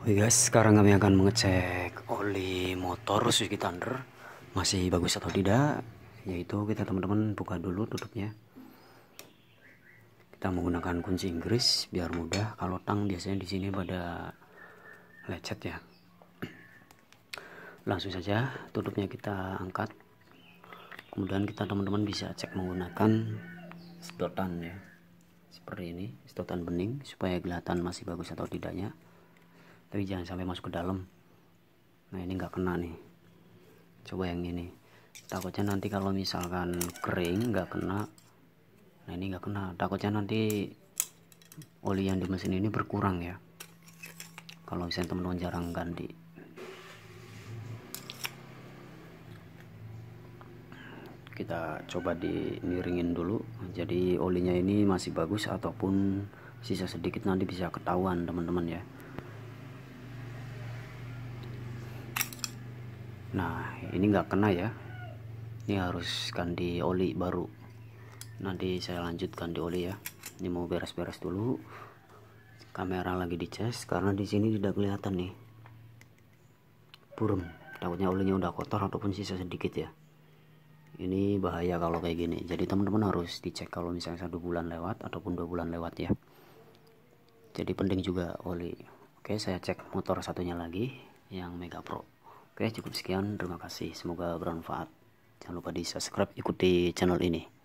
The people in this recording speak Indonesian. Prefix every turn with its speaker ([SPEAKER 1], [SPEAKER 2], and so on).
[SPEAKER 1] Oke oh guys, iya, sekarang kami akan mengecek oli motor Suzuki Thunder masih bagus atau tidak. Yaitu kita teman-teman buka dulu tutupnya. Kita menggunakan kunci Inggris biar mudah. Kalau tang biasanya di sini pada lecet ya. Langsung saja tutupnya kita angkat. Kemudian kita teman-teman bisa cek menggunakan sedotan ya. Seperti ini, sedotan bening supaya kelihatan masih bagus atau tidaknya tapi jangan sampai masuk ke dalam nah ini nggak kena nih coba yang ini takutnya nanti kalau misalkan kering nggak kena nah ini nggak kena takutnya nanti oli yang di mesin ini berkurang ya kalau misalnya teman-teman jarang ganti kita coba dimiringin dulu jadi olinya ini masih bagus ataupun sisa sedikit nanti bisa ketahuan teman-teman ya nah ini nggak kena ya ini harus ganti oli baru nanti saya lanjut ganti oli ya ini mau beres-beres dulu kamera lagi dicas karena di sini tidak kelihatan nih burung takutnya olinya udah kotor ataupun sisa sedikit ya ini bahaya kalau kayak gini jadi teman-teman harus dicek kalau misalnya satu bulan lewat ataupun dua bulan lewat ya jadi penting juga oli oke saya cek motor satunya lagi yang Mega Pro Oke, cukup sekian. Terima kasih. Semoga bermanfaat. Jangan lupa di subscribe, ikuti channel ini.